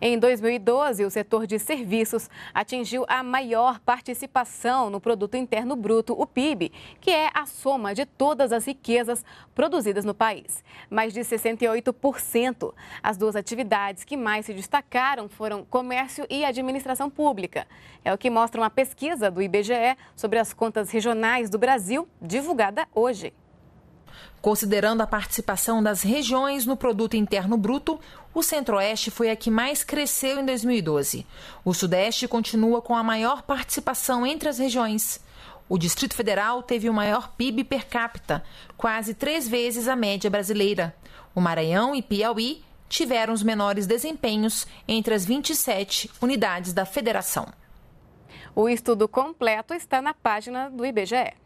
Em 2012, o setor de serviços atingiu a maior participação no Produto Interno Bruto, o PIB, que é a soma de todas as riquezas produzidas no país, mais de 68%. As duas atividades que mais se destacaram foram comércio e administração pública. É o que mostra uma pesquisa do IBGE sobre as contas regionais do Brasil, divulgada hoje. Considerando a participação das regiões no produto interno bruto, o Centro-Oeste foi a que mais cresceu em 2012. O Sudeste continua com a maior participação entre as regiões. O Distrito Federal teve o maior PIB per capita, quase três vezes a média brasileira. O Maranhão e Piauí tiveram os menores desempenhos entre as 27 unidades da federação. O estudo completo está na página do IBGE.